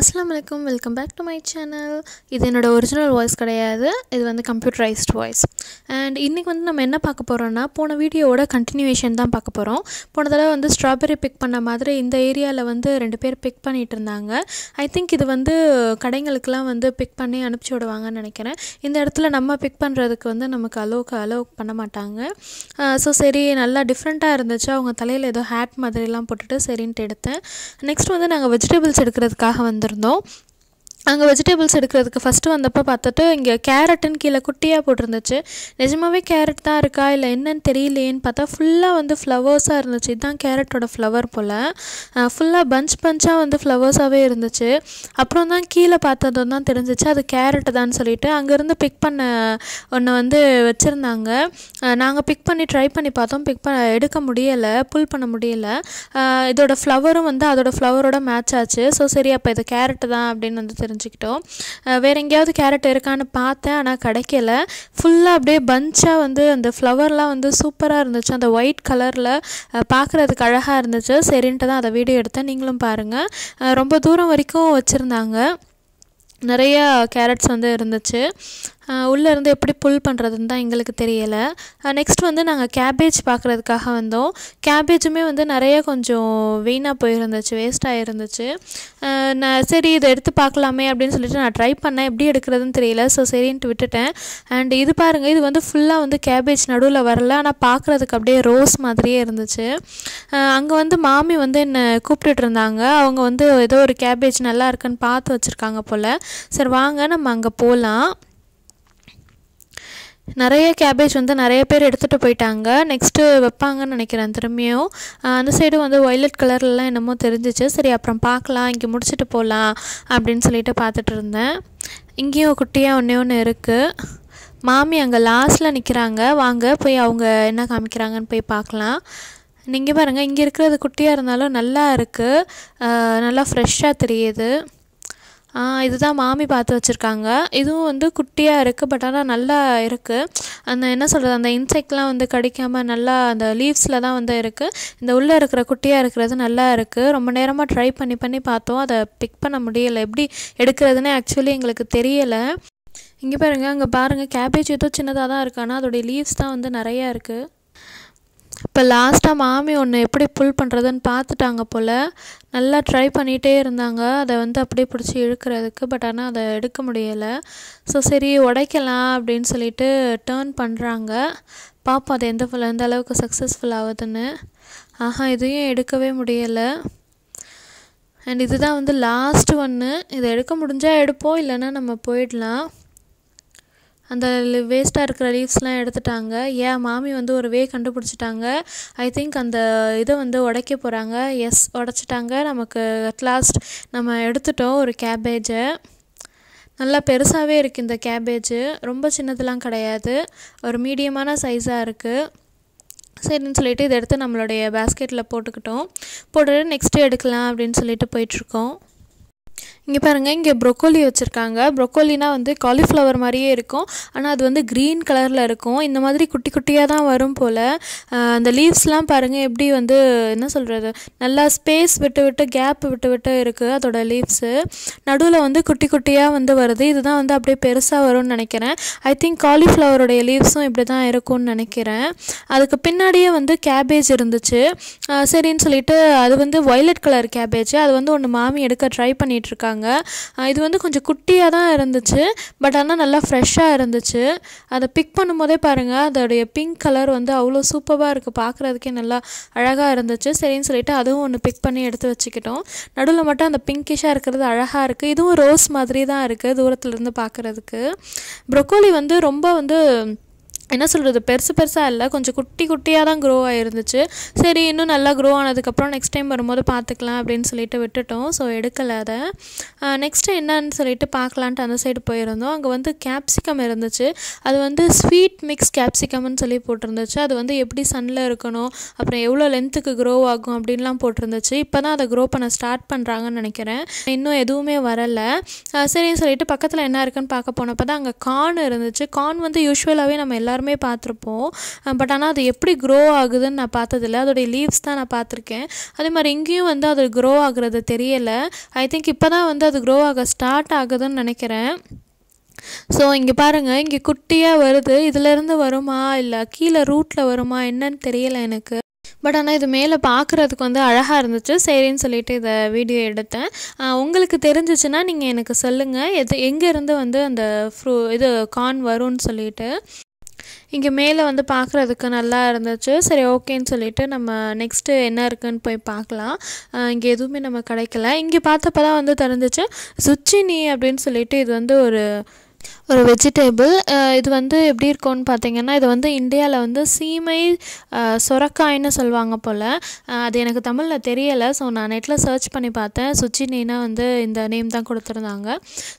அஸ்லாம் வலைக்கம் welcome back to my channel இது என்னோடய ஒரிஜினல் வாய்ஸ் கிடையாது இது வந்து கம்ப்யூட்டரைஸ்ட் வாய்ஸ் அண்ட் இன்றைக்கி வந்து நம்ம என்ன பார்க்க போகிறோன்னா போன வீடியோவோட கண்டினியூவேஷன் தான் பார்க்க போகிறோம் போன தடவை வந்து ஸ்ட்ராபெரி பிக் பண்ண மாதிரி இந்த ஏரியாவில் வந்து ரெண்டு பேர் பிக் பண்ணிகிட்டு இருந்தாங்க ஐ திங்க் இது வந்து கடைங்களுக்கெலாம் வந்து பிக் பண்ணி அனுப்பிச்சி விடுவாங்கன்னு நினைக்கிறேன் இந்த இடத்துல நம்ம பிக் பண்ணுறதுக்கு வந்து நமக்கு அலோவுக்கு அலோ பண்ண மாட்டாங்க ஸோ சரி நல்லா டிஃப்ரெண்ட்டாக இருந்துச்சு அவங்க தலையில் ஏதோ ஹேட் மாதிரிலாம் போட்டுட்டு சரின்ட்டு எடுத்தேன் நெக்ஸ்ட் வந்து நாங்கள் வெஜிடபிள்ஸ் எடுக்கிறதுக்காக வந்து வந்திருந்தோம் அங்கே வெஜிடபிள்ஸ் எடுக்கிறதுக்கு ஃபஸ்ட்டு வந்தப்போ பார்த்துட்டு இங்கே கேரட்டுன்னு கீழே குட்டியாக போட்டிருந்துச்சு நிஜமாகவே கேரட் தான் இருக்கா இல்லை என்னன்னு தெரியலையேன்னு பார்த்தா ஃபுல்லாக வந்து ஃப்ளவர்ஸாக இருந்துச்சு இதுதான் கேரட்டோட ஃப்ளவர் போல் ஃபுல்லாக பஞ்ச் பஞ்சாக வந்து ஃப்ளவர்ஸாகவே இருந்துச்சு அப்புறம் தான் கீழே பார்த்ததும் தான் தெரிஞ்சிச்சு அது கேரட்டு தான் சொல்லிட்டு அங்கேருந்து பிக் பண்ண ஒன்று வந்து வச்சுருந்தாங்க நாங்கள் பிக் பண்ணி ட்ரை பண்ணி பார்த்தோம் பிக் பண்ண எடுக்க முடியலை புல் பண்ண முடியலை இதோட ஃப்ளவரும் வந்து அதோட ஃப்ளவரோட மேட்ச் ஆச்சு ஸோ சரி அப்போ இது கேரட்டு தான் அப்படின்னு வந்து தெரிஞ்சு தெரிஞ்சுக்கிட்டோம் வேறு எங்கேயாவது கேரட் இருக்கான்னு பார்த்தேன் ஆனால் கிடைக்கல ஃபுல்லாக அப்படியே பஞ்சாக வந்து அந்த ஃப்ளவர்லாம் வந்து சூப்பராக இருந்துச்சு அந்த ஒயிட் கலரில் பார்க்குறதுக்கு அழகாக இருந்துச்சு சரின்ட்டு தான் அதை வீடியோ எடுத்தேன் நீங்களும் பாருங்கள் ரொம்ப தூரம் வரைக்கும் வச்சுருந்தாங்க நிறையா கேரட்ஸ் வந்து இருந்துச்சு உள்ளேருந்து எப்படி புல் பண்ணுறதுன்னு தான் எங்களுக்கு தெரியலை நெக்ஸ்ட் வந்து நாங்கள் கேபேஜ் பார்க்குறதுக்காக வந்தோம் கேபேஜுமே வந்து நிறைய கொஞ்சம் வீணாக போயிருந்துச்சு வேஸ்ட்டாக இருந்துச்சு நான் சரி இதை எடுத்து பார்க்கலாமே அப்படின்னு சொல்லிட்டு நான் ட்ரை பண்ணேன் எப்படி எடுக்கிறதுன்னு தெரியல ஸோ சரின்ட்டு விட்டுட்டேன் அண்ட் இது பாருங்கள் இது வந்து ஃபுல்லாக வந்து கேபேஜ் நடுவில் வரல ஆனால் பார்க்குறதுக்கு அப்படியே ரோஸ் மாதிரியே இருந்துச்சு அங்கே வந்து மாமி வந்து என்னை கூப்பிட்டுட்டு இருந்தாங்க அவங்க வந்து ஏதோ ஒரு கேபேஜ் நல்லா இருக்குன்னு பார்த்து வச்சுருக்காங்க போல் சரி வாங்க நம்ம அங்கே போகலாம் நிறைய கேபேஜ் வந்து நிறைய பேர் எடுத்துகிட்டு போயிட்டாங்க நெக்ஸ்ட்டு வைப்பாங்கன்னு நினைக்கிறேன் திரும்பியும் அந்த சைடு வந்து ஒய்லட் கலர்லாம் என்னமோ தெரிஞ்சிச்சு சரி அப்புறம் பார்க்கலாம் இங்கே முடிச்சுட்டு போகலாம் அப்படின்னு சொல்லிட்டு பார்த்துட்டு இருந்தேன் இங்கேயும் குட்டியாக ஒன்றே ஒன்று இருக்குது மாமி அங்கே லாஸ்ட்டில் நிற்கிறாங்க வாங்க போய் அவங்க என்ன காமிக்கிறாங்கன்னு போய் பார்க்கலாம் நீங்கள் பாருங்கள் இங்கே இருக்கிறது குட்டியாக இருந்தாலும் நல்லா இருக்குது நல்லா ஃப்ரெஷ்ஷாக தெரியுது இதுதான் மாமி பார்த்து வச்சுருக்காங்க இதுவும் வந்து குட்டியாக இருக்குது பட் ஆனால் நல்லா இருக்குது அந்த என்ன சொல்கிறது அந்த இன்செக்ட்லாம் வந்து கடிக்காமல் நல்லா அந்த லீவ்ஸில் தான் வந்து இருக்குது இந்த உள்ளே இருக்கிற குட்டியாக இருக்கிறது நல்லா இருக்குது ரொம்ப நேரமாக ட்ரை பண்ணி பண்ணி பார்த்தோம் அதை பிக் பண்ண முடியலை எப்படி எடுக்கிறதுனே ஆக்சுவலி எங்களுக்கு தெரியலை இங்கே பாருங்கள் அங்கே பாருங்கள் கேபேஜ் ஏதோ சின்னதாக தான் இருக்குது ஆனால் அதோடைய லீவ்ஸ் தான் வந்து நிறையா இருக்குது இப்போ லாஸ்ட்டாக மாமி ஒன்று எப்படி புல் பண்ணுறதுன்னு பார்த்துட்டாங்க போல் நல்லா ட்ரை பண்ணிகிட்டே இருந்தாங்க அதை வந்து அப்படியே பிடிச்சி இழுக்கிறதுக்கு பட் ஆனால் அதை எடுக்க முடியலை ஸோ சரி உடைக்கலாம் அப்படின்னு சொல்லிட்டு டேர்ன் பண்ணுறாங்க பார்ப்போம் அது எந்த எந்த அளவுக்கு சக்ஸஸ்ஃபுல் ஆகுதுன்னு ஆஹா இதையும் எடுக்கவே முடியலை அண்ட் இதுதான் வந்து லாஸ்ட் ஒன்று இதை எடுக்க முடிஞ்சால் எடுப்போம் இல்லைன்னா நம்ம போயிடலாம் அந்த வேஸ்ட்டாக இருக்கிற லீவ்ஸ்லாம் எடுத்துட்டாங்க ஏன் மாமி வந்து ஒரு வே கண்டுபிடிச்சிட்டாங்க ஐ திங்க் அந்த இதை வந்து உடைக்க போகிறாங்க எஸ் உடச்சிட்டாங்க நமக்கு லாஸ்ட் நம்ம எடுத்துட்டோம் ஒரு கேபேஜை நல்லா பெருசாகவே இருக்குது இந்த கேபேஜு ரொம்ப சின்னதெலாம் கிடையாது ஒரு மீடியமான சைஸாக இருக்குது சரின்னு சொல்லிட்டு இதை எடுத்து நம்மளுடைய பேஸ்கெட்டில் போட்டுக்கிட்டோம் போட்டுட்டு நெக்ஸ்ட்டு எடுக்கலாம் அப்படின்னு சொல்லிட்டு போயிட்டுருக்கோம் இங்கே பாருங்கள் இங்கே ப்ரொக்கோலி வச்சுருக்காங்க ப்ரொக்கோலினா வந்து காலிஃப்ளவர் மாதிரியே இருக்கும் ஆனால் அது வந்து க்ரீன் கலரில் இருக்கும் இந்த மாதிரி குட்டி குட்டியாக தான் வரும் போல் அந்த லீவ்ஸ்லாம் பாருங்கள் எப்படி வந்து என்ன சொல்கிறது நல்லா ஸ்பேஸ் விட்டு விட்டு கேப் விட்டு விட்டு இருக்குது அதோடய லீவ்ஸு நடுவில் வந்து குட்டி குட்டியாக வந்து வருது இதுதான் வந்து அப்படியே பெருசாக வரும்னு நினைக்கிறேன் ஐ திங்க் காலிஃப்ளவருடைய லீவ்ஸும் இப்படி தான் இருக்கும்னு நினைக்கிறேன் அதுக்கு பின்னாடியே வந்து கேபேஜ் இருந்துச்சு சரின்னு சொல்லிட்டு அது வந்து ஒய்லட் கலர் கேபேஜ் அது வந்து ஒன்று மாமி எடுக்க ட்ரை பண்ணிகிட்ருக்காங்க கொடுத்தாங்க இது வந்து கொஞ்சம் குட்டியாக தான் இருந்துச்சு பட் ஆனால் நல்லா ஃப்ரெஷ்ஷாக இருந்துச்சு அதை பிக் பண்ணும்போதே பாருங்கள் அதோடைய பிங்க் கலர் வந்து அவ்வளோ சூப்பராக இருக்குது பார்க்குறதுக்கே நல்லா அழகாக இருந்துச்சு சரின்னு சொல்லிட்டு அதுவும் ஒன்று பிக் பண்ணி எடுத்து வச்சுக்கிட்டோம் நடுவில் மட்டும் அந்த பிங்கிஷாக இருக்கிறது அழகாக இருக்குது இதுவும் ரோஸ் மாதிரி தான் இருக்குது தூரத்துலேருந்து பார்க்குறதுக்கு ப்ரொக்கோலி வந்து ரொம்ப வந்து என்ன சொல்கிறது பெருசு பெருசாக இல்லை கொஞ்சம் குட்டி குட்டியாக தான் க்ரோ ஆகிருந்துச்சு சரி இன்னும் நல்லா க்ரோ ஆனதுக்கப்புறம் நெக்ஸ்ட் டைம் வரும்போது பார்த்துக்கலாம் அப்படின்னு சொல்லிட்டு விட்டுட்டோம் ஸோ எடுக்கலை அதை நெக்ஸ்ட்டு என்னன்னு சொல்லிட்டு பார்க்கலான்ட்டு அந்த சைடு போயிருந்தோம் அங்கே வந்து கேப்சிகம் இருந்துச்சு அது வந்து ஸ்வீட் மிக்ஸ் கேப்சிகம்னு சொல்லி போட்டிருந்துச்சு அது வந்து எப்படி சன்னில் இருக்கணும் அப்புறம் எவ்வளோ லென்த்துக்கு க்ரோ ஆகும் அப்படின்லாம் போட்டிருந்துச்சு இப்போ தான் அதை க்ரோ பண்ண ஸ்டார்ட் பண்ணுறாங்கன்னு நினைக்கிறேன் இன்னும் எதுவுமே வரலை சரின்னு சொல்லிட்டு பக்கத்தில் என்ன இருக்குன்னு பார்க்க போனப்போ தான் அங்கே கான் இருந்துச்சு கான் வந்து யூஸ்வலாகவே நம்ம எல்லோரும் எல்லாருமே பார்த்துருப்போம் பட் ஆனால் அது எப்படி க்ரோ ஆகுதுன்னு நான் பார்த்ததில்ல அதோடைய லீவ்ஸ் தான் நான் பார்த்துருக்கேன் அதே மாதிரி இங்கேயும் வந்து அது க்ரோ ஆகுறது தெரியலை ஐ திங்க் இப்போ தான் வந்து அது க்ரோ ஆக ஸ்டார்ட் ஆகுதுன்னு நினைக்கிறேன் ஸோ இங்கே பாருங்கள் இங்கே குட்டியாக வருது இதுலேருந்து வருமா இல்லை கீழே ரூட்டில் வருமா என்னன்னு தெரியலை எனக்கு பட் ஆனால் இது மேலே பார்க்குறதுக்கு வந்து அழகாக இருந்துச்சு சரின்னு சொல்லிட்டு இதை வீடியோ எடுத்தேன் உங்களுக்கு தெரிஞ்சிச்சுன்னா நீங்கள் எனக்கு சொல்லுங்கள் எது எங்கேருந்து வந்து அந்த ஃப்ரூ இது கார்ன் வரும்னு சொல்லிட்டு இங்கே மேலே வந்து பார்க்குறதுக்கு நல்லா இருந்துச்சு சரி ஓகேன்னு சொல்லிட்டு நம்ம நெக்ஸ்ட்டு என்ன இருக்குதுன்னு போய் பார்க்கலாம் இங்கே எதுவுமே நம்ம கிடைக்கல இங்கே பார்த்தப்ப தான் வந்து தெரிஞ்சிச்சு சுச்சினி அப்படின்னு சொல்லிட்டு இது வந்து ஒரு ஒரு வெஜிடேபிள் இது வந்து எப்படி இருக்கும்னு பார்த்தீங்கன்னா இது வந்து இந்தியாவில் வந்து சீமை சுரக்காய்னு சொல்லுவாங்க போல் அது எனக்கு தமிழில் தெரியலை ஸோ நான் நெட்டில் சர்ச் பண்ணி பார்த்தேன் நீனா வந்து இந்த நேம் தான் கொடுத்துருந்தாங்க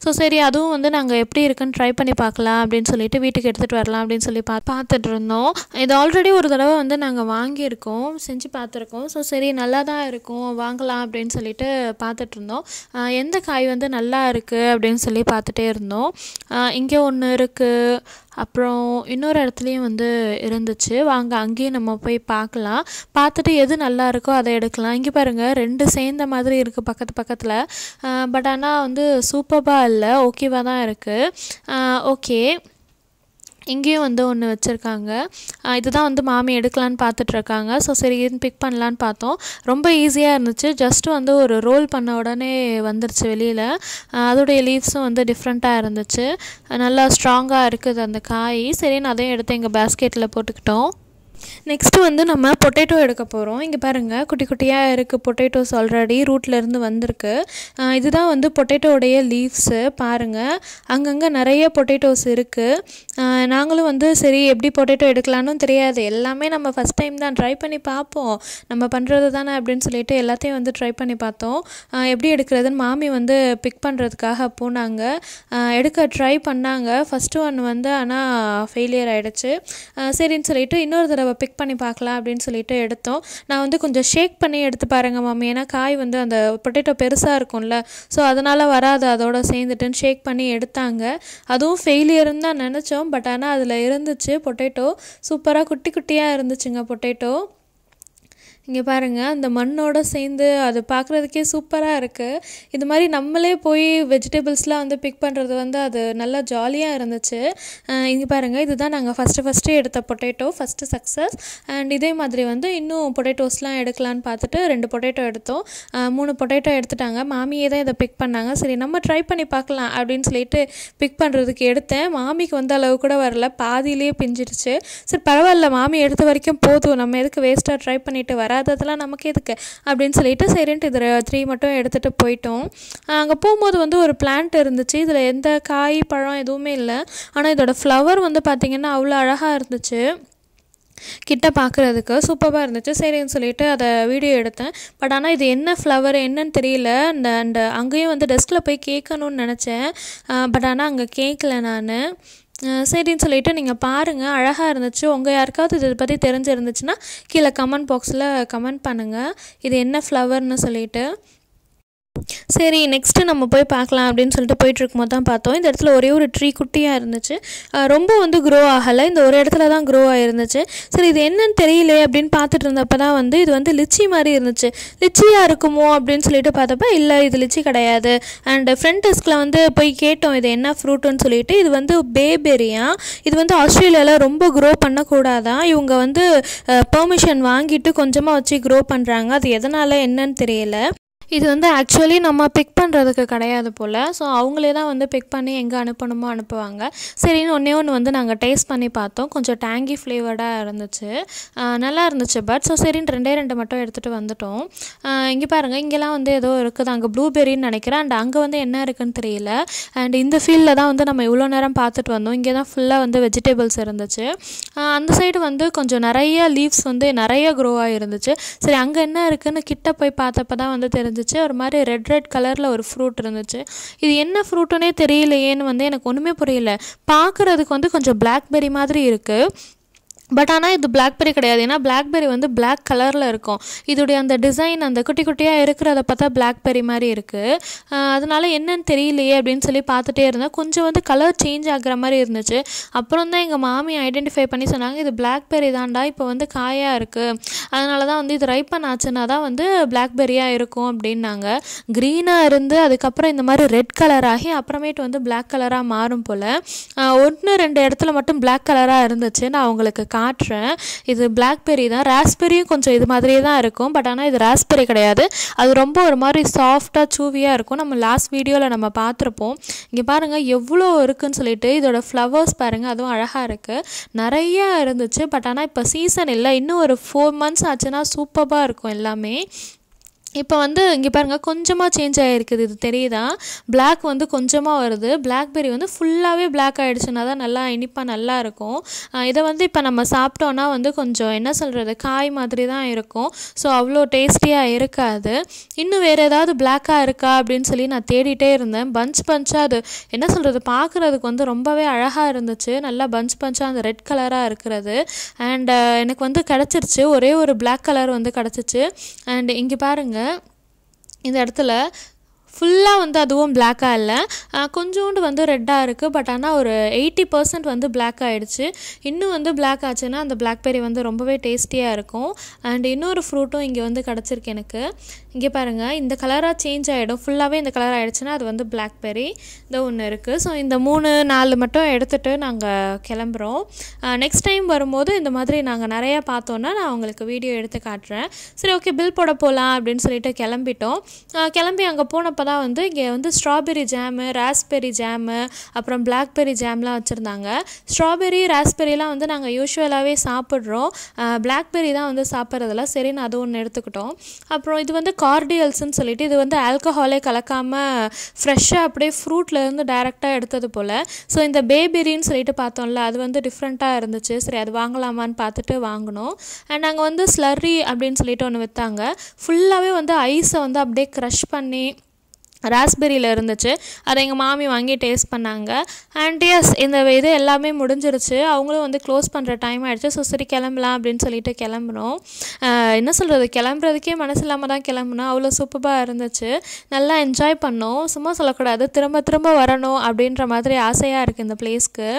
ஸோ சரி அதுவும் வந்து நாங்கள் எப்படி இருக்குன்னு ட்ரை பண்ணி பார்க்கலாம் அப்படின்னு சொல்லிட்டு வீட்டுக்கு எடுத்துகிட்டு வரலாம் அப்படின்னு சொல்லி பா பார்த்துட்டு இருந்தோம் இது ஆல்ரெடி ஒரு தடவை வந்து நாங்கள் வாங்கியிருக்கோம் செஞ்சு பார்த்துருக்கோம் ஸோ சரி நல்லா தான் இருக்கும் வாங்கலாம் அப்படின்னு சொல்லிட்டு பார்த்துட்டு இருந்தோம் எந்த காய் வந்து நல்லா இருக்குது அப்படின்னு சொல்லி பார்த்துட்டே இருந்தோம் இங்கே ஒன்று இருக்குது அப்புறம் இன்னொரு இடத்துலையும் வந்து இருந்துச்சு வாங்க அங்கேயும் நம்ம போய் பார்க்கலாம் பார்த்துட்டு எது நல்லா இருக்கோ அதை எடுக்கலாம் இங்கே பாருங்கள் ரெண்டு சேர்ந்த மாதிரி இருக்குது பக்கத்து பக்கத்தில் பட் ஆனால் வந்து சூப்பராக இல்லை ஓகேவாக தான் இருக்குது ஓகே இங்கேயும் வந்து ஒன்று வச்சுருக்காங்க இதுதான் வந்து மாமி எடுக்கலான்னு பார்த்துட்ருக்காங்க ஸோ சரி இது பிக் பண்ணலான்னு பார்த்தோம் ரொம்ப ஈஸியாக இருந்துச்சு ஜஸ்ட்டு வந்து ஒரு ரோல் பண்ண உடனே வந்துருச்சு வெளியில் அதோடைய லீவ்ஸும் வந்து டிஃப்ரெண்ட்டாக இருந்துச்சு நல்லா ஸ்ட்ராங்காக இருக்குது அந்த காய் சரின்னு அதையும் எடுத்து எங்கள் பேஸ்கெட்டில் போட்டுக்கிட்டோம் நெக்ஸ்ட்டு வந்து நம்ம பொட்டேட்டோ எடுக்க போகிறோம் இங்கே பாருங்கள் குட்டி குட்டியாக இருக்குது பொட்டேட்டோஸ் ஆல்ரெடி ரூட்லேருந்து வந்திருக்கு இதுதான் வந்து பொட்டேட்டோடைய லீவ்ஸு பாருங்கள் அங்கங்கே நிறைய பொட்டேட்டோஸ் இருக்குது நாங்களும் வந்து சரி எப்படி பொட்டேட்டோ எடுக்கலான்னு தெரியாது எல்லாமே நம்ம ஃபஸ்ட் டைம் தான் ட்ரை பண்ணி பார்ப்போம் நம்ம பண்ணுறது தானே அப்படின்னு சொல்லிட்டு எல்லாத்தையும் வந்து ட்ரை பண்ணி பார்த்தோம் எப்படி எடுக்கிறதுன்னு மாமி வந்து பிக் பண்ணுறதுக்காக போனாங்க எடுக்க ட்ரை பண்ணாங்க ஃபஸ்ட்டு ஒன் வந்து ஆனால் ஃபெயிலியர் ஆகிடுச்சு சரின்னு சொல்லிட்டு இன்னொரு தடவை நம்ம பிக் பண்ணி பார்க்கலாம் அப்படின்னு சொல்லிட்டு எடுத்தோம் நான் வந்து கொஞ்சம் ஷேக் பண்ணி எடுத்து பாருங்கள் மாமி ஏன்னா காய் வந்து அந்த பொட்டேட்டோ பெருசாக இருக்கும்ல ஸோ அதனால் வராது அதோட சேர்ந்துட்டுன்னு ஷேக் பண்ணி எடுத்தாங்க அதுவும் ஃபெயிலியர்னு தான் நினச்சோம் பட் ஆனால் அதில் இருந்துச்சு பொட்டேட்டோ சூப்பராக குட்டி குட்டியாக இருந்துச்சுங்க பொட்டேட்டோ இங்கே பாருங்கள் அந்த மண்ணோடு சேர்ந்து அது பார்க்குறதுக்கே சூப்பராக இருக்குது இது மாதிரி நம்மளே போய் வெஜிடபிள்ஸ்லாம் வந்து பிக் பண்ணுறது வந்து அது நல்லா ஜாலியாக இருந்துச்சு இங்கே பாருங்கள் இதுதான் நாங்கள் ஃபஸ்ட்டு ஃபஸ்ட்டு எடுத்த பொட்டேட்டோ ஃபஸ்ட்டு சக்ஸஸ் அண்ட் இதே மாதிரி வந்து இன்னும் பொட்டேட்டோஸ்லாம் எடுக்கலான்னு பார்த்துட்டு ரெண்டு பொட்டேட்டோ எடுத்தோம் மூணு பொட்டேட்டோ எடுத்துட்டாங்க மாமியே தான் இதை பிக் பண்ணாங்க சரி நம்ம ட்ரை பண்ணி பார்க்கலாம் அப்படின்னு சொல்லிட்டு பிக் பண்ணுறதுக்கு எடுத்தேன் மாமிக்கு வந்த அளவு கூட வரல பாதியிலே பிஞ்சிடுச்சு சரி பரவாயில்ல மாமி எடுத்த வரைக்கும் போதும் நம்ம எதுக்கு வேஸ்ட்டாக ட்ரை பண்ணிவிட்டு வர வராததெல்லாம் நமக்கு எதுக்கு அப்படின்னு சொல்லிட்டு சரின்ட்டு இதில் த்ரீ மட்டும் எடுத்துகிட்டு போயிட்டோம் அங்கே போகும்போது வந்து ஒரு பிளான்ட் இருந்துச்சு இதில் எந்த காய் பழம் எதுவுமே இல்லை ஆனால் இதோட ஃப்ளவர் வந்து பார்த்திங்கன்னா அவ்வளோ அழகாக இருந்துச்சு கிட்ட பார்க்குறதுக்கு சூப்பராக இருந்துச்சு சரின்னு சொல்லிட்டு அதை வீடியோ எடுத்தேன் பட் ஆனால் இது என்ன ஃப்ளவர் என்னன்னு தெரியல அந்த அந்த அங்கேயும் வந்து டெஸ்கில் போய் கேட்கணும்னு நினச்சேன் பட் ஆனால் அங்கே கேட்கல நான் சரின்னு சொல்லிவிட்டு நீங்கள் பாருங்கள் அழகாக இருந்துச்சு உங்கள் யாருக்காவது இதை பற்றி தெரிஞ்சிருந்துச்சுன்னா கீழே கமெண்ட் பாக்ஸில் கமெண்ட் பண்ணுங்கள் இது என்ன ஃப்ளவர்னு சொல்லிவிட்டு சரி நெக்ஸ்ட்டு நம்ம போய் பார்க்கலாம் அப்படின்னு சொல்லிட்டு போயிட்டுருக்கும்போது தான் பார்த்தோம் இந்த இடத்துல ஒரே ஒரு ட்ரீ குட்டியாக இருந்துச்சு ரொம்ப வந்து க்ரோ ஆகலை இந்த ஒரு இடத்துல தான் க்ரோ ஆகிருந்துச்சு சரி இது என்னன்னு தெரியலே அப்படின்னு பார்த்துட்டு இருந்தப்ப தான் வந்து இது வந்து லிச்சி மாதிரி இருந்துச்சு லிச்சியாக இருக்குமோ அப்படின்னு சொல்லிட்டு பார்த்தப்ப இல்லை இது லிச்சி கிடையாது அண்ட் ஃப்ரெண்ட் டெஸ்கில் வந்து போய் கேட்டோம் இது என்ன ஃப்ரூட்டுன்னு சொல்லிட்டு இது வந்து பேபெரியா இது வந்து ஆஸ்திரேலியாவில் ரொம்ப க்ரோ பண்ணக்கூடாதான் இவங்க வந்து பெர்மிஷன் வாங்கிட்டு கொஞ்சமாக வச்சு க்ரோ பண்ணுறாங்க அது எதனால் என்னன்னு தெரியல இது வந்து ஆக்சுவலி நம்ம பிக் பண்ணுறதுக்கு கிடையாது போல் ஸோ அவங்களே தான் வந்து பிக் பண்ணி எங்கே அனுப்பணுமோ அனுப்புவாங்க சரின்னு ஒன்றே ஒன்று வந்து நாங்கள் டேஸ்ட் பண்ணி பார்த்தோம் கொஞ்சம் டேங்கி ஃப்ளேவர்டாக இருந்துச்சு நல்லா இருந்துச்சு பட் ஸோ சரின்னு ரெண்டே ரெண்டு மட்டும் எடுத்துகிட்டு வந்துட்டோம் இங்கே பாருங்கள் இங்கெல்லாம் வந்து ஏதோ இருக்குது அங்கே ப்ளூபெரின்னு நினைக்கிறேன் அண்ட் அங்கே வந்து என்ன இருக்குன்னு தெரியல அண்ட் இந்த ஃபீல்டில் தான் வந்து நம்ம இவ்வளோ நேரம் பார்த்துட்டு வந்தோம் இங்கே தான் ஃபுல்லாக வந்து வெஜிடபிள்ஸ் இருந்துச்சு அந்த சைடு வந்து கொஞ்சம் நிறைய லீவ்ஸ் வந்து நிறைய க்ரோ ஆகிருந்துச்சு சரி அங்கே என்ன இருக்குதுன்னு கிட்ட போய் பார்த்தப்ப தான் வந்து தெரிஞ்சு இருந்துச்சு ஒரு மாதிரி ரெட் ரெட் கலரில் ஒரு ஃப்ரூட் இருந்துச்சு இது என்ன ஃப்ரூட்டுனே தெரியலையேன்னு வந்து எனக்கு ஒன்றுமே புரியல பார்க்குறதுக்கு வந்து கொஞ்சம் பிளாக்பெரி மாதிரி இருக்குது பட் ஆனால் இது பிளாக்பெரி கிடையாது ஏன்னா பிளாக்பெரி வந்து பிளாக் கலரில் இருக்கும் இதோடைய அந்த டிசைன் அந்த குட்டி குட்டியாக இருக்கிறத பார்த்தா பிளாக்பெரி மாதிரி இருக்குது அதனால் என்னன்னு தெரியலையே அப்படின்னு சொல்லி பார்த்துட்டே இருந்தேன் கொஞ்சம் வந்து கலர் சேஞ்ச் ஆகிற மாதிரி இருந்துச்சு அப்புறம் தான் எங்கள் மாமி ஐடென்டிஃபை பண்ணி சொன்னாங்க இது பிளாக்பெரி தான்டா இப்போ வந்து காயாக இருக்குது அதனால தான் வந்து இது ரைப்பன் ஆச்சுன்னா தான் வந்து பிளாக்பெரியாக இருக்கும் அப்படின்னாங்க க்ரீனாக இருந்து அதுக்கப்புறம் இந்த மாதிரி ரெட் கலர் ஆகி அப்புறமேட்டு வந்து பிளாக் கலராக மாறும் போல் ஒன்று ரெண்டு இடத்துல மட்டும் பிளாக் கலராக இருந்துச்சு நான் அவங்களுக்கு காட்டுறேன் இது பிளாக்பெரி தான் ராஸ்பெரியும் கொஞ்சம் இது மாதிரியே தான் இருக்கும் பட் ஆனால் இது ராஸ்பெரி கிடையாது அது ரொம்ப ஒரு மாதிரி சாஃப்டாக சூவியாக இருக்கும் நம்ம லாஸ்ட் வீடியோவில் நம்ம பார்த்துருப்போம் இங்கே பாருங்கள் எவ்வளோ இருக்குதுன்னு சொல்லிட்டு இதோட ஃப்ளவர்ஸ் பாருங்கள் அதுவும் அழகாக இருக்குது நிறையா இருந்துச்சு பட் ஆனால் இப்போ சீசன் இல்லை இன்னும் ஒரு ஃபோர் மந்த்ஸ் ஆச்சுன்னா சூப்பராக இருக்கும் எல்லாமே இப்போ வந்து இங்கே பாருங்கள் கொஞ்சமாக சேஞ்ச் ஆகிருக்குது இது தெரியுதா பிளாக் வந்து கொஞ்சமாக வருது பிளாக்பெரி வந்து ஃபுல்லாகவே பிளாக் ஆகிடுச்சுன்னா தான் நல்லா இனிப்பாக நல்லாயிருக்கும் இதை வந்து இப்போ நம்ம சாப்பிட்டோன்னா வந்து கொஞ்சம் என்ன சொல்கிறது காய் மாதிரி தான் இருக்கும் ஸோ அவ்வளோ டேஸ்டியாக இருக்காது இன்னும் வேறு ஏதாவது பிளாக்காக இருக்கா அப்படின்னு சொல்லி நான் தேடிட்டே இருந்தேன் பஞ்ச் பஞ்சாக அது என்ன சொல்கிறது பார்க்குறதுக்கு வந்து ரொம்பவே அழகாக இருந்துச்சு நல்லா பஞ்ச் பஞ்சாக அந்த ரெட் கலராக இருக்கிறது அண்ட் எனக்கு வந்து கிடச்சிருச்சு ஒரே ஒரு பிளாக் கலர் வந்து கிடச்சிச்சு அண்ட் இங்கே பாருங்கள் இந்த இடத்துல ஃபுல்லாக வந்து அதுவும் பிளாக்காக இல்லை கொஞ்சோண்டு வந்து ரெட்டாக இருக்குது பட் ஆனால் ஒரு எயிட்டி பர்சன்ட் வந்து பிளாக் ஆகிடுச்சு இன்னும் வந்து பிளாக் ஆச்சுன்னா அந்த பிளாக்பெரி வந்து ரொம்பவே டேஸ்டியாக இருக்கும் அண்ட் இன்னொரு ஃப்ரூட்டும் இங்கே வந்து கிடச்சிருக்கு எனக்கு இங்கே பாருங்கள் இந்த கலராக சேஞ்ச் ஆகிடும் ஃபுல்லாகவே இந்த கலர் ஆகிடுச்சுன்னா அது வந்து பிளாக்பெரி இந்த ஒன்று இருக்குது ஸோ இந்த மூணு நாலு மட்டும் எடுத்துகிட்டு நாங்கள் கிளம்புறோம் நெக்ஸ்ட் டைம் வரும்போது இந்த மாதிரி நாங்கள் நிறையா பார்த்தோன்னா நான் உங்களுக்கு வீடியோ எடுத்து காட்டுறேன் சரி ஓகே பில் போட போகலாம் அப்படின்னு சொல்லிட்டு கிளம்பிட்டோம் கிளம்பி அங்கே போனப்போ தான் வந்து இங்கே வந்து ஸ்ட்ராபெரி ஜாமு ராஸ்பெரி ஜாமு அப்புறம் பிளாக்பெரி ஜாம்லாம் வச்சுருந்தாங்க ஸ்ட்ராபெரி ராஸ்பெரிலாம் வந்து நாங்கள் யூஸ்வலாகவே சாப்பிட்றோம் பிளாக்பெரி தான் வந்து சாப்பிட்றதில்ல சரின்னு அது ஒன்று எடுத்துக்கிட்டோம் அப்புறம் இது வந்து கார்டியல்ஸ்னு சொல்லிட்டு இது வந்து ஆல்கஹாலே கலக்காமல் ஃப்ரெஷ்ஷாக அப்படியே ஃப்ரூட்லேருந்து டைரெக்டாக எடுத்தது போல் ஸோ இந்த பேபெரின்னு சொல்லிட்டு பார்த்தோம்ல அது வந்து டிஃப்ரெண்ட்டாக இருந்துச்சு சரி அது வாங்கலாமான்னு பார்த்துட்டு வாங்கினோம் அண்ட் நாங்கள் வந்து ஸ்லர்ரி அப்படின்னு சொல்லிட்டு ஒன்று விற்றாங்க ஃபுல்லாகவே வந்து ஐஸை வந்து அப்படியே க்ரஷ் பண்ணி ராஸ்பெரியில் இருந்துச்சு அதை எங்கள் மாமி வாங்கி டேஸ்ட் பண்ணாங்க அண்ட் எஸ் இந்த இது எல்லாமே முடிஞ்சிருச்சு அவங்களும் வந்து க்ளோஸ் பண்ணுற டைம் ஆகிடுச்சு ஸோ சரி கிளம்பலாம் அப்படின்னு சொல்லிட்டு கிளம்புனோம் என்ன சொல்கிறது கிளம்புறதுக்கே மனசு இல்லாமல் தான் கிளம்புனோம் அவ்வளோ சூப்பராக இருந்துச்சு நல்லா என்ஜாய் பண்ணோம் சும்மா சொல்லக்கூடாது திரும்ப திரும்ப வரணும் அப்படின்ற மாதிரி ஆசையாக இருக்குது இந்த பிளேஸ்க்கு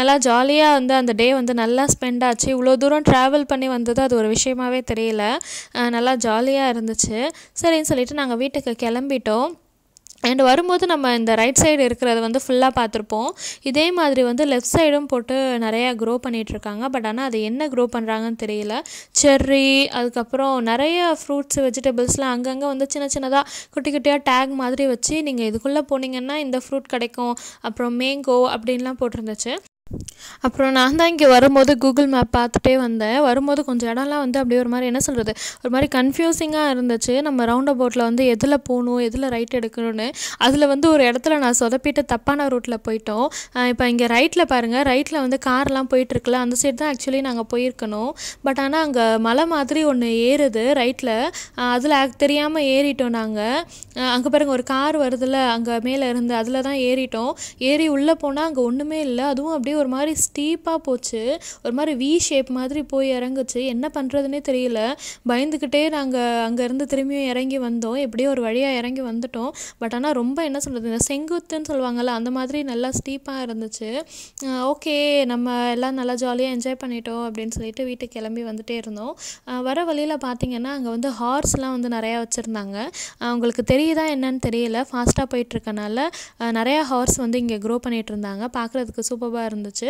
நல்லா ஜாலியாக வந்து அந்த டே வந்து நல்லா ஸ்பெண்ட் ஆச்சு இவ்வளோ தூரம் ட்ராவல் பண்ணி வந்தது அது ஒரு விஷயமாவே தெரியல நல்லா ஜாலியாக இருந்துச்சு சரின்னு சொல்லிட்டு நாங்கள் வீட்டுக்கு கிளம்பிட்டோம் அண்ட் வரும்போது நம்ம இந்த ரைட் சைடு இருக்கிறத வந்து ஃபுல்லாக பார்த்துருப்போம் இதே மாதிரி வந்து லெஃப்ட் சைடும் போட்டு நிறையா க்ரோ பண்ணிகிட்ருக்காங்க பட் ஆனால் அது என்ன க்ரோ பண்ணுறாங்கன்னு தெரியல செர்ரி அதுக்கப்புறம் நிறைய ஃப்ரூட்ஸ் வெஜிடபிள்ஸ்லாம் அங்கங்கே வந்து சின்ன சின்னதாக குட்டி குட்டியாக டேக் மாதிரி வச்சு நீங்கள் இதுக்குள்ளே போனீங்கன்னா இந்த ஃப்ரூட் கிடைக்கும் அப்புறம் மேங்கோ அப்படின்லாம் போட்டிருந்துச்சு அப்புறம் நான் தான் இங்கே வரும்போது கூகுள் மேப் பார்த்துட்டே வந்தேன் வரும்போது கொஞ்சம் இடம்லாம் வந்து அப்படியே ஒரு மாதிரி என்ன சொல்கிறது ஒரு மாதிரி கன்ஃபியூசிங்காக இருந்துச்சு நம்ம ரவுண்ட் அபவுட்டில் வந்து எதில் போகணும் எதில் ரைட் எடுக்கணும்னு அதில் வந்து ஒரு இடத்துல நான் சொதப்பிட்டு தப்பான ரூட்டில் போயிட்டோம் இப்போ இங்கே ரைட்டில் பாருங்கள் ரைட்டில் வந்து கார்லாம் போயிட்டுருக்குல்ல அந்த சைடு தான் ஆக்சுவலி நாங்கள் போயிருக்கணும் பட் ஆனால் அங்கே மலை மாதிரி ஒன்று ஏறுது ரைட்டில் அதில் தெரியாமல் ஏறிட்டோம் நாங்கள் அங்கே பாருங்கள் ஒரு கார் வருதுல்ல அங்கே மேலே இருந்து அதில் தான் ஏறிட்டோம் ஏறி உள்ளே போனால் அங்கே ஒன்றுமே இல்லை அதுவும் அப்படியே ஒரு ஒரு மாதிரி ஸ்டீப்பாக போச்சு ஒரு மாதிரி வி ஷேப் மாதிரி போய் இறங்குச்சு என்ன பண்ணுறதுனே தெரியல பயந்துக்கிட்டே நாங்கள் அங்கேருந்து திரும்பியும் இறங்கி வந்தோம் எப்படியோ ஒரு வழியாக இறங்கி வந்துட்டோம் பட் ஆனால் ரொம்ப என்ன சொல்கிறது இந்த செங்குத்துன்னு சொல்லுவாங்கள்ல அந்த மாதிரி நல்லா ஸ்டீப்பாக இருந்துச்சு ஓகே நம்ம எல்லாம் நல்லா ஜாலியாக என்ஜாய் பண்ணிட்டோம் அப்படின்னு சொல்லிட்டு வீட்டுக்கு கிளம்பி வந்துட்டே இருந்தோம் வர வழியில் பார்த்தீங்கன்னா அங்கே வந்து ஹார்ஸ்லாம் வந்து நிறையா வச்சுருந்தாங்க அவங்களுக்கு தெரியுதா என்னன்னு தெரியல ஃபாஸ்ட்டாக போயிட்டுருக்கனால நிறையா ஹார்ஸ் வந்து இங்கே க்ரோ பண்ணிகிட்டு இருந்தாங்க பார்க்குறதுக்கு சூப்பராக இருந்தது இருந்துச்சு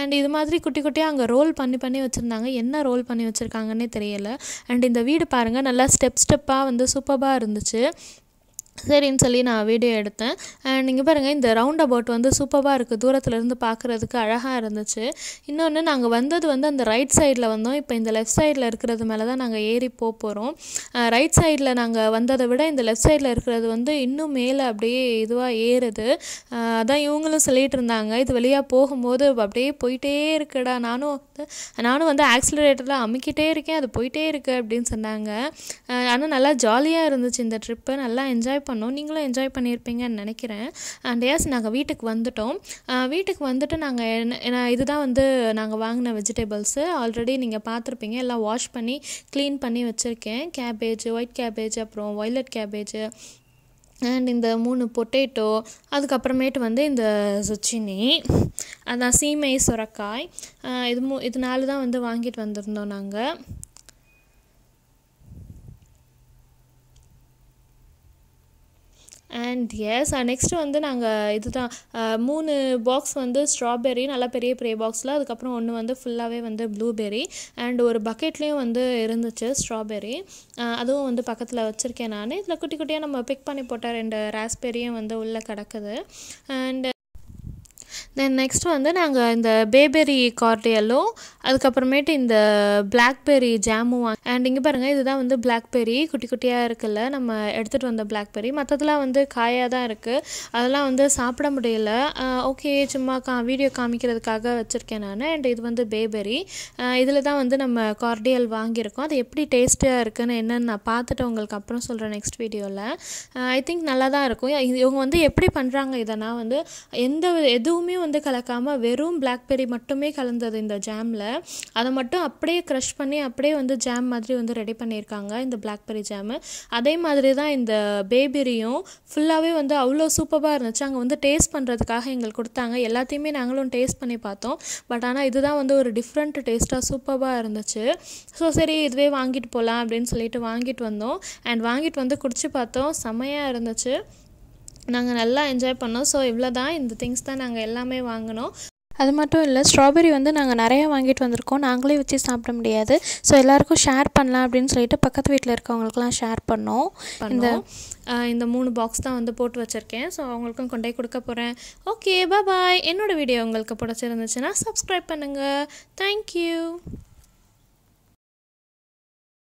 அண்ட் இது மாதிரி குட்டி குட்டியாக அங்கே ரோல் பண்ணி பண்ணி வச்சுருந்தாங்க என்ன ரோல் பண்ணி வச்சுருக்காங்கன்னே தெரியலை அண்ட் இந்த வீடு பாருங்கள் நல்லா ஸ்டெப் ஸ்டெப்பாக வந்து சூப்பராக இருந்துச்சு சரின்னு சொல்லி நான் வீடியோ எடுத்தேன் அண்ட் இங்கே பாருங்கள் இந்த ரவுண்ட் அபவுட் வந்து சூப்பராக இருக்குது தூரத்துலேருந்து பார்க்குறதுக்கு அழகாக இருந்துச்சு இன்னொன்று நாங்கள் வந்தது வந்து அந்த ரைட் சைடில் வந்தோம் இப்போ இந்த லெஃப்ட் சைடில் இருக்கிறது மேலே தான் நாங்கள் ஏறி போக போகிறோம் ரைட் சைடில் நாங்கள் வந்ததை விட இந்த லெஃப்ட் சைடில் இருக்கிறது வந்து இன்னும் மேலே அப்படியே இதுவாக ஏறுது அதான் இவங்களும் சொல்லிகிட்டு இருந்தாங்க இது வழியாக போகும்போது அப்படியே போயிட்டே இருக்குடா நானும் வந்து நானும் வந்து ஆக்சிலரேட்டரில் அமுக்கிட்டே இருக்கேன் அது போயிட்டே இருக்குது அப்படின்னு சொன்னாங்க ஆனால் நல்லா ஜாலியாக இருந்துச்சு இந்த ட்ரிப்பு நல்லா என்ஜாய் பண்ணோம் நீங்களும் என்ஜாய் பண்ணியிருப்பீங்கன்னு நினைக்கிறேன் அண்ட் யாஸ் நாங்கள் வீட்டுக்கு வந்துட்டோம் வீட்டுக்கு வந்துட்டு நாங்கள் என்ன இதுதான் வந்து நாங்கள் வாங்கின வெஜிடபிள்ஸு ஆல்ரெடி நீங்கள் பார்த்துருப்பீங்க எல்லாம் வாஷ் பண்ணி க்ளீன் பண்ணி வச்சுருக்கேன் கேபேஜ் ஒயிட் கேபேஜ் அப்புறம் ஒய்லட் கேபேஜ் அண்ட் இந்த மூணு பொட்டேட்டோ அதுக்கப்புறமேட்டு வந்து இந்த சுச்சினி அதான் சீமை சுரக்காய் இது மூ இதனால தான் வந்து வாங்கிட்டு வந்திருந்தோம் நாங்கள் அண்ட் எஸ் நெக்ஸ்ட்டு வந்து நாங்கள் இது தான் uh, மூணு பாக்ஸ் வந்து ஸ்ட்ராபெர்ரி நல்லா பெரிய பெரிய பாக்ஸில் அதுக்கப்புறம் ஒன்று வந்து ஃபுல்லாகவே வந்து ப்ளூபெர்ரி அண்ட் ஒரு பக்கெட்லேயும் வந்து இருந்துச்சு ஸ்ட்ராபெர்ரி uh, அதுவும் வந்து பக்கத்தில் வச்சுருக்கேன் நான் இதில் குட்டி குட்டியாக நம்ம பிக் பண்ணி போட்ட ரெண்டு ராஸ்பெரியும் வந்து உள்ளே கிடக்குது அண்டு தென் நெக்ஸ்ட் வந்து நாங்கள் இந்த பேபெரி கார்டியலும் அதுக்கப்புறமேட்டு இந்த பிளாக்பெரி ஜாமும் அண்ட் இங்கே பாருங்கள் இதுதான் வந்து பிளாக்பெரி குட்டி குட்டியாக இருக்குல்ல நம்ம எடுத்துகிட்டு வந்த பிளாக்பெரி மற்றதெல்லாம் வந்து காயாக தான் இருக்குது அதெல்லாம் வந்து சாப்பிட முடியல ஓகே சும்மா கா வீடியோ காமிக்கிறதுக்காக வச்சுருக்கேன் நான் அண்ட் இது வந்து பேபெரி இதில் தான் வந்து நம்ம கார்டியல் வாங்கியிருக்கோம் அது எப்படி டேஸ்ட்டாக இருக்குதுன்னு என்னென்னு நான் பார்த்துட்டு உங்களுக்கு அப்புறம் சொல்கிறேன் நெக்ஸ்ட் வீடியோவில் ஐ திங்க் நல்லா தான் இருக்கும் இவங்க வந்து எப்படி பண்ணுறாங்க இதெல்லாம் வந்து எந்த எதுவுமே வந்து கலக்காமல் வெறும் பிளாக்பெரி மட்டுமே கலந்தது இந்த ஜாமில் அதை மட்டும் அப்படியே க்ரஷ் பண்ணி அப்படியே வந்து ஜாம் மாதிரி வந்து ரெடி பண்ணியிருக்காங்க இந்த பிளாக்பெரி ஜாமு அதே மாதிரி தான் இந்த பேபிரியும் ஃபுல்லாகவே வந்து அவ்வளோ சூப்பராக இருந்துச்சு அங்கே வந்து டேஸ்ட் பண்ணுறதுக்காக எங்களுக்கு கொடுத்தாங்க எல்லாத்தையுமே நாங்களும் டேஸ்ட் பண்ணி பார்த்தோம் பட் ஆனால் இதுதான் வந்து ஒரு டிஃப்ரெண்ட் டேஸ்ட்டாக சூப்பராக இருந்துச்சு ஸோ சரி இதுவே வாங்கிட்டு போகலாம் அப்படின்னு சொல்லிட்டு வாங்கிட்டு வந்தோம் அண்ட் வாங்கிட்டு வந்து குடிச்சு பார்த்தோம் செம்மையாக இருந்துச்சு நாங்கள் நல்லா என்ஜாய் பண்ணோம் ஸோ இவ்வளோ தான் இந்த திங்ஸ் தான் நாங்கள் எல்லாமே வாங்கினோம் அது மட்டும் இல்லை ஸ்ட்ராபெரி வந்து நாங்கள் நிறையா வாங்கிட்டு வந்திருக்கோம் நாங்களே வச்சு சாப்பிட முடியாது ஸோ எல்லாேருக்கும் ஷேர் பண்ணலாம் அப்படின்னு சொல்லிட்டு பக்கத்து வீட்டில் இருக்கவங்களுக்குலாம் ஷேர் பண்ணோம் இந்த இந்த மூணு பாக்ஸ் தான் வந்து போட்டு வச்சுருக்கேன் ஸோ அவங்களுக்கும் கொண்டே கொடுக்க போகிறேன் ஓகே பாய் என்னோடய வீடியோ உங்களுக்கு பிடிச்சிருந்துச்சுன்னா சப்ஸ்கிரைப் பண்ணுங்கள் தேங்க்யூ